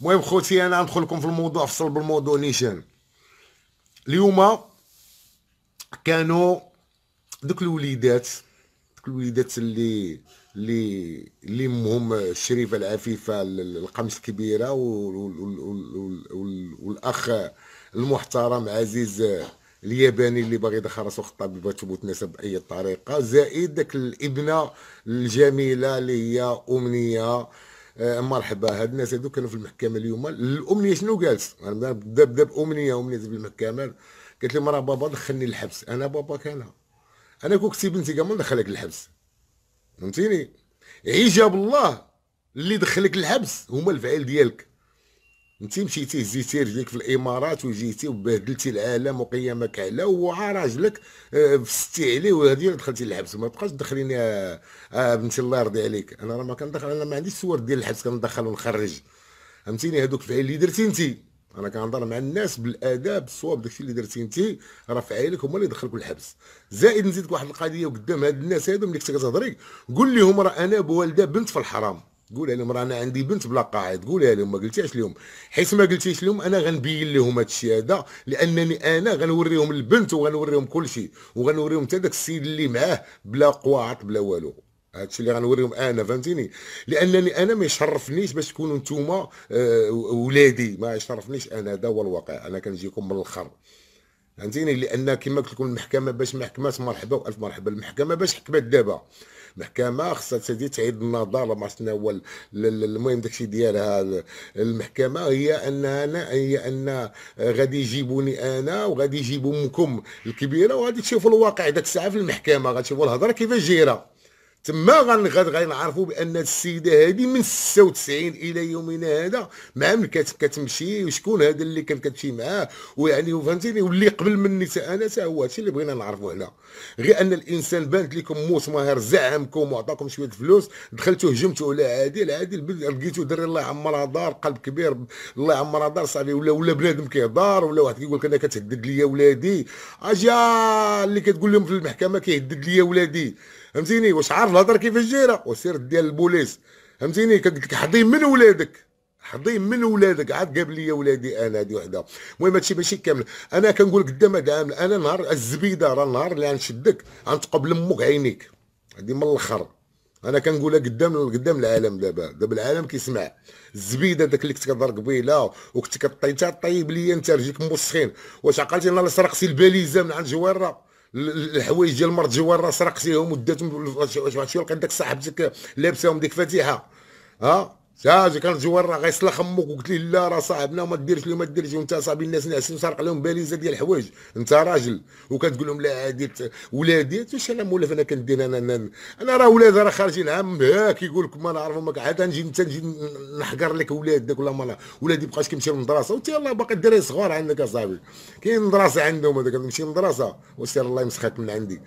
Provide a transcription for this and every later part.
المهم خوتي انا ندخل لكم في الموضوع افصل بالموضوع نيشان اليوم كانوا دوك الوليدات دوك الوليدات اللي اللي اللي امهم الشريفه العفيفه القمش الكبيره والاخ المحترم عزيز الياباني اللي باغي يدخل راسو الطبيبه تبوت ناسها باي طريقه زائد داك الابنه الجميله اللي هي امنيه آه، مرحبا هاد الناس هادو كانوا في المحكمه اليوم الامنيه شنو جالس بدا بدا بامنيه امنيه في المحكمه قالت لهم راه بابا دخلني الحبس انا بابا كان انا كون كنتي بنتي كامل دخلك الحبس فهمتيني عجاب الله اللي دخلك الحبس هما الفعل ديالك انت مشيتي هزيتي رجليك في الامارات وجيتي وبهدلتي العالم وقيمك على هو راجلك آه، فستي عليه وهذه اللي دخلتي الحبس ما تبقاش تدخليني آه، آه، بنتي الله يرضي عليك انا راه ما كندخل انا ما عنديش صور ديال الحبس كندخل ونخرج فهمتيني هذوك الفعل اللي درتي انت انا كنهضر مع الناس بالاداب الصواب داكشي اللي درتي انت راه فعايلك هما اللي دخلوك الحبس زائد نزيدك واحد القضيه قدام هاد الناس هادو ملي كنت كتهضري قول لهم راه انا بوالده بنت في الحرام قولها لهم رانا عندي بنت بلا قاعد قولها لهم ما قلتيهاش لهم حيت ما قلتيش لهم انا غنبين لهم هذا الشيء هذا لانني انا غنوريهم البنت وغنوريهم كل شيء وغنوريهم حتى داك السيد اللي معاه بلا قواعط بلا والو الشيء اللي غنوريهم انا فهمتيني لانني انا ما يشرفنيش باش تكونوا نتوما أه ولادي ما يشرفنيش انا هذا هو الواقع انا كنجيكم من الاخر فهمتيني لان كما قلت لكم المحكمه باش ما حكمات مرحبا والف مرحبا المحكمه باش حكمات دابا المحكمه خصها تسدي تعيد النظر ما شنو هو المهم داكشي ديالها المحكمه هي انها أنا هي ان غادي يجيبوني انا وغادي منكم الكبيره وغادي تشوفوا الواقع داك الساعه في المحكمه غتشوفوا الهضره كيفاش جايره تما غنعرفوا بان السيده هذه من 96 الى يومنا هذا مع من كتمشي وشكون هذا اللي كان كتمشي معاه ويعني فهمتيني واللي قبل مني انا حتى هو هادشي اللي بغينا نعرفوا هنا غير ان الانسان بانت لكم موس ماهر زعمكم وعطاكم شويه الفلوس دخلتوا هجمتوا على عادل عادل لقيتوا دري الله يعمرها دار قلب كبير الله يعمرها دار صافي ولا ولا بنادم كيهضر ولا واحد كيقول لك انا كتهدد ليا ولادي اجا اللي كتقول لهم في المحكمه كيهدد ليا ولادي فهمتيني واش عارف الهضره كيف الجيره وسير ديال البوليس فهمتيني قلت لك حضيم من ولادك حضيم من ولادك عاد قابل لي ولادي انا هذه وحده المهم هادشي ماشي كامل انا كنقول قدام هذا انا نهار الزبيده راه النهار اللي غنشدك غنتقبل امك عينيك هذه من الاخر انا كنقولها قدام قدام العالم دابا دابا العالم كيسمع الزبيده داك اللي كنت كنهضر قبيله وكنت كطيتها طيب لي انت رجلك موسخين واش عقلتي انا اللي سرقتي الباليزه من عند جواره الحوايج ديال مرت جوار راه سرقتيهم وداتهم هادشي لقيت داك صاحبتك لابساهم ديك فاتحه ها ساجي كان جوار راه غيصلخ امك وقلت ليه لا راه صاحبنا وما ديرش ليه ما ديرش وانت صاحبي الناس ناعسين وسرق لهم باليزه ديال الحوايج انت راجل وكتقول لهم لا عادي ولادي واش انا مولف انا كندير انا انا, أنا راه ولاد راه خارجين عام هاك يقول لك ما نعرفهم عاد نجي انت نجي نحقر لك ولادك ولا مالا ولادي بقاش كيمشي للمدرسه وانت يلاه باقي الدراري صغار عندك اصاحبي كاين مدرسه عندهم هذاك نمشي للمدرسه وسير الله يمسخك من عندي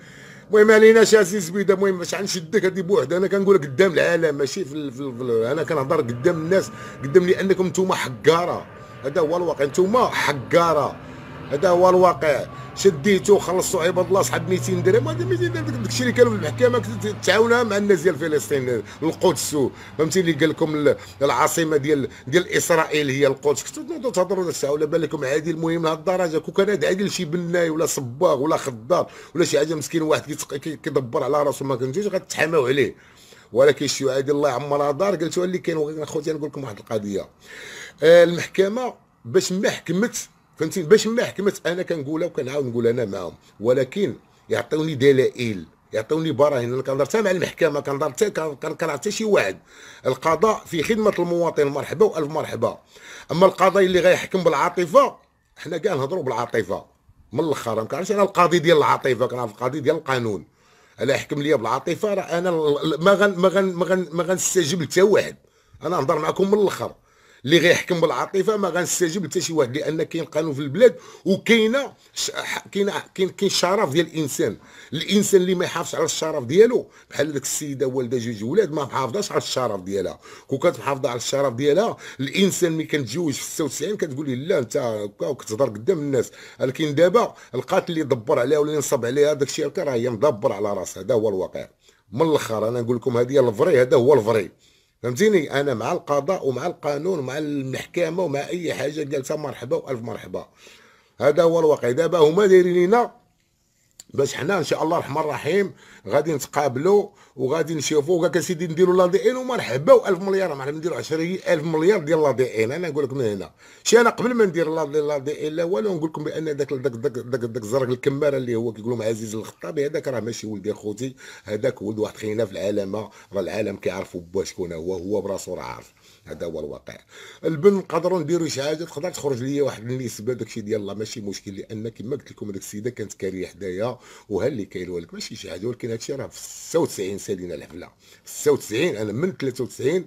المهم عليناش عزيز بيدا المهم باش غنشدك هذه بوحدها انا كنقول لك قدام العالم ماشي في, الـ في, الـ في انا كنهضر قدام الناس قدام لانكم نتوما حقاره هذا هو الواقع نتوما حقاره هذا هو الواقع شديتو خلصتو عباد الله صحاب 200 درهم هذا 200 درهم داك الشيء اللي كانوا في المحكمه تعاونها مع الناس ديال فلسطين القدس فهمتي اللي قال لكم العاصمه ديال ديال اسرائيل هي القدس كنتو تنوضوا تهضروا ديك الساعه ولا بان لكم عادي المهم لهالدرجه كون كان هذا عادي لشي بناي ولا صباغ ولا خضار ولا شي حاجه مسكين واحد كيدبر على راسو ما كنتوش غتحاماو عليه ولكن شي عادي الله يعمرها دار قلت اللي كاين خوتي نقول لكم واحد القضيه آه، المحكمه باش ما حكمت فهمتي باش ما حكمت انا كنقولها وكنعاود نقول انا معاهم ولكن يعطوني دلائل يعطوني براهين انا كنهضر حتى مع المحكمه كنهضر حتى كنقرا حتى شي واحد القضاء في خدمه المواطن مرحبا والف مرحبا اما القضاء اللي غيحكم بالعاطفه حنا كاع نهضروا بالعاطفه من الاخر ما كنعرفش انا القاضي ديال العاطفه كنعرف القاضي ديال القانون الا حكم لي بالعاطفه راه انا ما غن ما غن ما غن ما غنستجيب لتا واحد انا نهضر معكم من الاخر اللي غيحكم بالعاطفه ما غنستجيب لتا شي واحد لان كاين قانون في البلاد وكاينه كاين كاين كاين شرف ديال الانسان الانسان اللي ما يحافظش على الشرف ديالو بحال ديك السيده والده جوج ولاد ما محافظاش على الشرف ديالها كون كانت محافظه على الشرف ديالها الانسان ملي كنتزوج في 96 كتقول لي لا انت كتهضر قدام الناس ولكن دابا القاتل اللي دبر عليها ولا ينصب عليها داك الشيء راه هي مدبر على راسها هذا هو الواقع من الاخر انا نقول لكم هذه الفري هذا هو الفري فهمتيني انا مع القضاء ومع القانون ومع المحكمه ومع اي حاجه جالسه مرحبا والف مرحبا هذا هو الواقع دابا هما دايرين لينا باش حنا ان شاء الله الرحمن الرحيم غادي نتقابلوا وغادي نشوفوا كاع سيدي نديروا لا دي ان ومرحبا و1000 مليار معلم نديروا 10000 مليار ديال لا دي ان انا نقول لك من هنا شي انا قبل ما ندير لا دي لا دي ان لا والو نقول لكم بان داك داك داك داك, الزرق الكماره اللي هو كيقول لهم عزيز الخطابي هذاك راه ماشي ولد اخوتي هذاك ولد واحد خينا في العالم راه العالم كيعرفوا باش شكون هو هو براسو راه عارف هذا هو الواقع البن نقدروا نديروا شي حاجه تقدر تخرج ليا واحد النسبه داكشي ديال الله ماشي مشكل لان كما قلت لكم هذيك السيده كانت كاريه حدايا وها اللي كاين ولك ماشي شي حاجه ولكن هادشي راه في 96 سالينا الحفله 96 انا من 93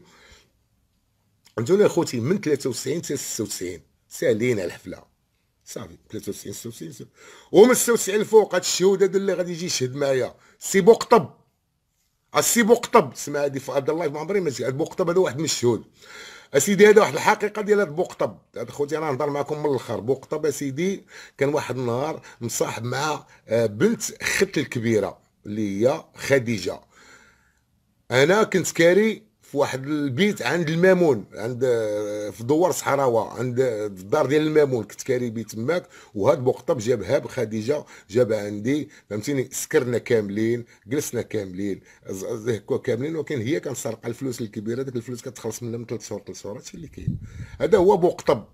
انتونا اخوتي من 93 حتى 96 سالينا الحفله صافي 93 96 ومن 96 الفوق هاد الشهود هذا اللي غادي يجي يشهد معايا سي بوقطب السي بوقطب سمع هذه في ارض الله ما عمري ما سمعت بوقطب هذا واحد مشهود اسيدي هذا واحد الحقيقه ديال بوقطب هذا خوتي انا نهضر معكم من الاخر بوقطب اسيدي كان واحد النهار مصاحب مع آه، بنت خت الكبيره اللي هي خديجه انا كنت كاري في واحد البيت عند المامون عند في دوار صحراوه عند الدار ديال المامون كنت كاريبي تماك وهاد بوقطب جابها بخديجه جابها عندي فهمتيني سكرنا كاملين جلسنا كاملين هكا كاملين ولكن هي كنسرق الفلوس الكبيره ديك الفلوس كتخلص منها من ثلاث شهور ثلاث شهور هادشي اللي كاين هذا هو بوقطب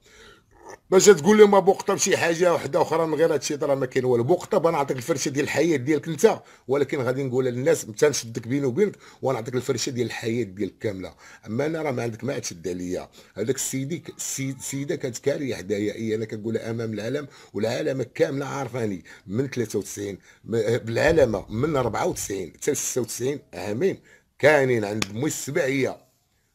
باش تقول لهم ابو قطب شي حاجه وحده اخرى من غير هادشي راه ما كاين والو بوقطب انا نعطيك الفرشه ديال الحياه ديالك انت ولكن غادي نقول للناس متى نشدك بيني وبينك ونعطيك الفرشه ديال الحياه ديالك كامله اما انا راه ما عندك ما تشد عليا هذاك السيدي السيده كانت كاريه حدايا هي انا كنقول امام العالم والعالم كامله عارفاني من 93 بالعلامه من 94 حتى 96 عامين كاينين عند مي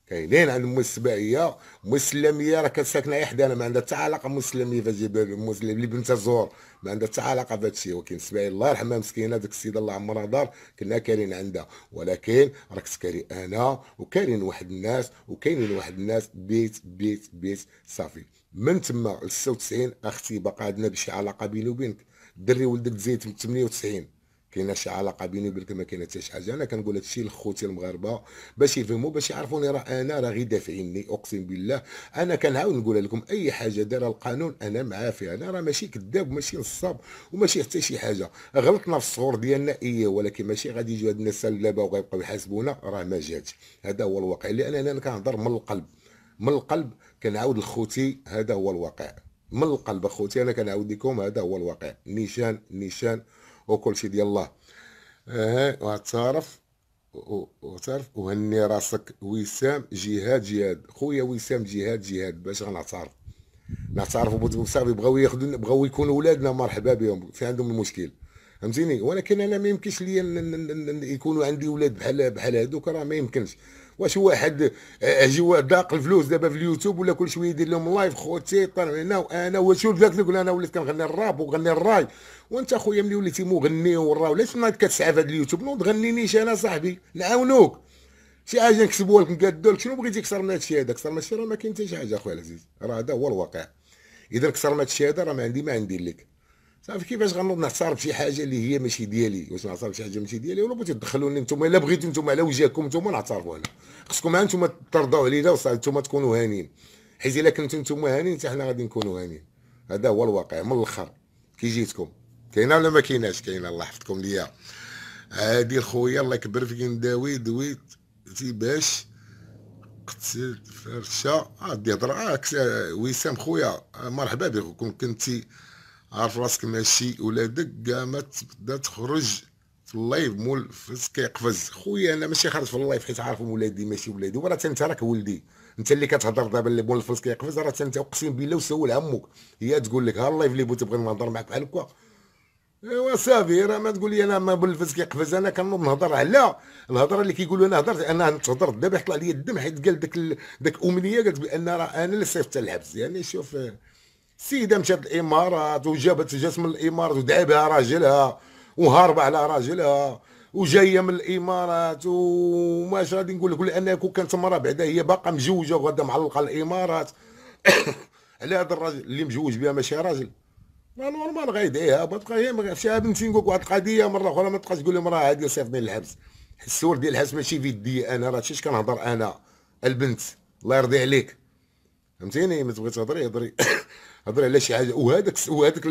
كاينين عندهم السباعيه مسلميه راه كانت ساكنه حدانا ما عندها حتى علاقه مسلميه جاب المسلم اللي بنتها زور ما عندها حتى علاقه بهذا الشيء ولكن سبعي الله يرحمها مسكينه ديك السيده الله عمرها دار كنا كارين عندها ولكن راك تكاري انا وكارين واحد الناس وكاينين واحد الناس بيت بيت بيت صافي من تما ل 96 اختي باقا عندنا بشي علاقه بيني وبينك دري ولدك زيت من 98 كاينه شي علاقه بيني وبينك ما كاينه حتى شي حاجه انا كنقول هادشي لخوتي المغاربه باش يفهموا باش يعرفوني راه انا راه غير دافعيني اقسم بالله انا كنعاود نقول لكم اي حاجه دار القانون انا معاه فيها انا راه ماشي كذاب وماشي نصاب وماشي حتى شي حاجه غلطنا في الصغور ديالنا ايه ولكن ماشي غادي يجوا هاد الناس اللابه وغيبقاو يحاسبونا راه ما جاتش هذا هو الواقع لان انا كنهضر من القلب من القلب كنعاود لخوتي هذا هو الواقع من القلب اخوتي انا كنعاود لكم هذا هو الواقع نيشان نيشان وكل شيء ديال الله اه واعترف واعترف وهني راسك وسام جهاد جهاد خويا وسام جهاد جهاد باش غنعترف نعترف بالمستقبل بغاو ياخذوا بغاو يكونوا ولادنا مرحبا بهم في عندهم المشكل فهمتيني ولكن انا ما يمكنش ليا يكونوا عندي ولاد بحال بحال هذوك راه ما يمكنش واش واحد جوا داق الفلوس دابا في اليوتيوب ولا كل شويه يدير لهم لايف خوتي هنا وانا وشو ذاك اللي انا وليت كنغني الراب وغني الراي وانت خويا ملي وليتي مغني ورا ولا ما كتسعى في هذا اليوتيوب نوض غنينيش انا صاحبي نعاونوك شي حاجه نكتبوها لك نقادو لك شنو بغيتي اكثر من هادشي هذا اكثر من هادشي راه ما كاين حتى شي حاجه اخويا العزيز راه هذا هو الواقع اذا كثر من هادشي هذا راه ما عندي ما عندي لك صافي كيفاش غنوض نعترف بشي حاجه اللي هي ماشي ديالي واش نعترف بشي حاجه ماشي ديالي ولا بغيتو تدخلوني نتوما الا بغيتو نتوما على وجهكم نتوما نعترفوا انا خصكم ها نتوما ترضاو علينا وصافي نتوما تكونوا هانين حيت الا كنتو نتوما هانين حتى حنا غادي نكونوا هانين هذا هو الواقع من الاخر كي جيتكم كاينه ولا ما كايناش كاينه الله يحفظكم ليا هادي خويا الله يكبر فيك نداوي دويت باش قتلت فرشه هادي هضره آه،, اه وسام خويا آه، مرحبا بكم كون كنتي عارف راسك ماشي ولادك كاع ما تبدا تخرج في اللايف مول فاس كيقفز خويا انا ماشي خارج في اللايف حيت عارفهم ولادي ماشي ولادي وراه انت راك ولدي انت اللي كتهضر دابا اللي مول فاس كيقفز راه انت اقسم بالله وسول عمك هي تقول لك ها اللايف اللي بغيت تبغي نهضر معاك بحال هكا ايوا صافي راه ما تقول لي انا ما بالفز كيقفز انا كنوض نهضر على الهضره اللي كيقولوا انا هضرت انا تهضرت دابا يطلع لي الدم حيت قال داك داك امنيه قالت بان راه انا اللي صيفطت الحبس يعني شوف سيدة مشات الامارات وجابت جات من الامارات ودعي بها راجلها وهاربه على راجلها وجايه من الامارات وماش غادي نقول لك لانها كون كانت مرا بعدا هي باقا مزوجه وغادا معلقه الامارات على هذا الراجل اللي مزوج بها ماشي راجل ما نورمال غيدعيها تبقى هي فيها بنتي نقول واحد القضيه مره اخرى ما تبقاش تقول لهم راه هادي صيفطني للحبس السور ديال الحبس ماشي في يدي انا راه شتي كنهضر انا البنت الله يرضي عليك فهمتيني ما تبغي تهضري هضري هضري على شي حاجه وهذاك وهذاك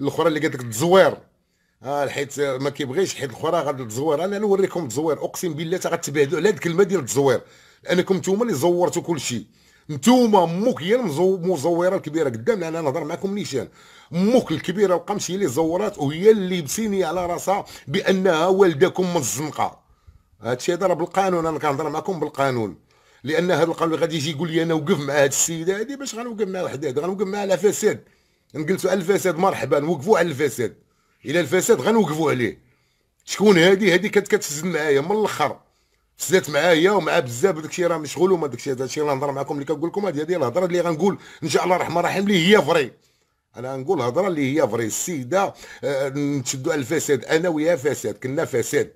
الاخرى اللي قالت لك التزوير اه حيت ما كيبغيش حيت الاخرى غادي تزوير انا نوريكم التزوير اقسم بالله تبعدوا على هذيك الكلمه ديال التزوير لانكم نتوما اللي زورتوا كل شيء نتوما امك هي المزوره الكبيره قدام انا نهضر معكم نيشان امك الكبيره وقمشي اللي زورات وهي اللي بسيني على راسها بانها والدكم من الزنقه هادشي هذا راه بالقانون انا كنهضر معكم بالقانون لان هذا القانون غادي يجي يقول لي انا وقف مع هذه السيده هذه باش غنوقف معها وحدات غنوقف معها على فساد نجلسوا على الفساد مرحبا نوقفوا على الفساد الى الفساد غنوقفوا عليه شكون هذه هذه كانت كتفزن معايا من الاخر سدات معايا ومع بزاف داكشي راه مشغول وما داكشي الشيء اللي نهضر معكم اللي كنقول لكم هذه هذه الهضره اللي غنقول ان شاء الله الرحمن الرحيم اللي هي فري انا غنقول الهضره اللي هي فري السيده آه، نتشدوا على الفساد انا ويا فساد كنا فساد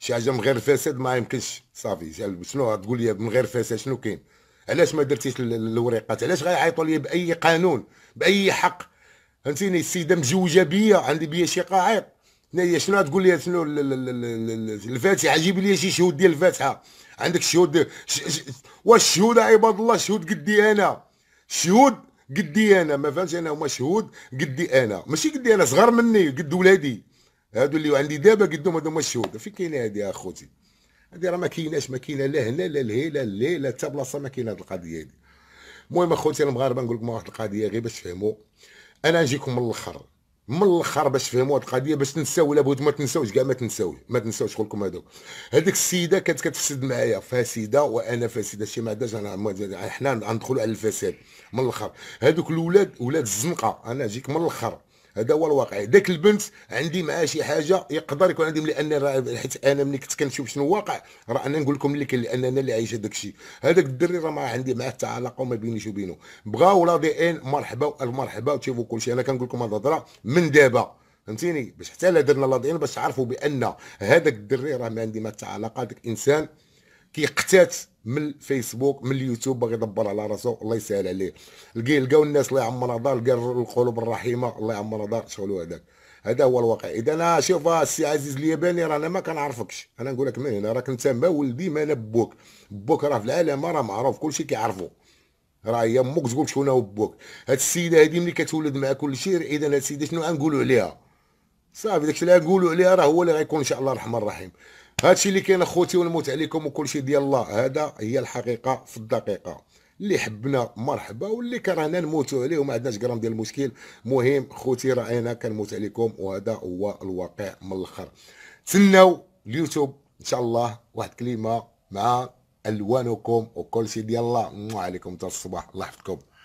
شي حاجه من غير الفساد ما يمكنش صافي شنو تقول لي من غير الفساد شنو كاين علاش ما درتيش الوريقات علاش غيعيطوا لي باي قانون باي حق فهمتيني السيده مزوجه بيا عندي بيا شي قاعد هنايا شنو تقول لي شنو الفاتحه جيب لي شي شهود ديال الفاتحه عندك شهود واش الشهود عباد الله شهود قدي انا شهود قدي انا ما فهمتش انا هما شهود قدي انا ماشي قدي انا صغار مني قد ولادي هادو اللي عندي دابا قدهم هادو هما الشهود فين كاين هادي يا اخوتي هادي راه ما كايناش ما كاينه لا هنا لا لهي لا لهي لا حتى بلاصه ما كاينه هاد القضيه هادي المهم اخوتي المغاربه نقول لكم واحد القضيه غير باش تفهموا انا نجيكم من الاخر من الاخر باش تفهموا هاد القضيه باش تنساو لابد ما تنساوش كاع ما تنساوش ما تنساوش نقول لكم هادوك هذيك السيده كانت كتفسد معايا فاسده وانا فاسده شي ما انا حنا ندخلوا على الفساد من الاخر هادوك الاولاد ولاد الزنقه انا نجيك من الاخر هذا هو الواقع داك البنت عندي معاه شي حاجه يقدر يكون عندي لان حيت انا ملي كنت كنشوف شنو واقع راه انا نقول لكم اللي كان لان انا اللي عايش هذاك الشيء هذاك الدري راه ما عندي معاه حتى علاقه وما بينيش وبينه بغاو لا دي ان مرحبا المرحبا وتشوفوا كل شيء انا كنقول لكم هذه الهضره من دابا فهمتيني باش حتى لا درنا لا دي ان باش تعرفوا بان هذاك الدري راه ما عندي ما حتى علاقه داك الانسان كيقتات من الفيسبوك من اليوتيوب باغي يدبر على راسو الله يسهل عليه لقي لقاو الناس الله يعمرها دار لقاو القلوب الرحيمه الله يعمرها دار شغل هذاك هذا هو الواقع اذا انا شوف السي عزيز الياباني رانا ما كنعرفكش انا نقول لك من هنا راك انت ما ولدي ما انا بوك بوك راه في العالم راه معروف كلشي كيعرفو راه هي امك تقول شكون هو بوك هاد السيده هادي ملي كتولد مع كلشي اذا هاد السيده شنو غنقولوا عليها صافي داكشي اللي غنقولوا عليها راه هو اللي غيكون ان شاء الله الرحمن الرحيم هادشي اللي كاين اخوتي ونموت عليكم وكلشي ديال الله هذا هي الحقيقه في الدقيقه اللي حبنا مرحبا واللي كرهنا نموتوا عليه وما عندناش غرام ديال المشكل مهم خوتي راينا كنموت عليكم وهذا هو الواقع من الاخر تسناو اليوتيوب ان شاء الله واحد كلمه مع الوانكم وكل شيء ديال الله عليكم حتى الصباح الله يحفظكم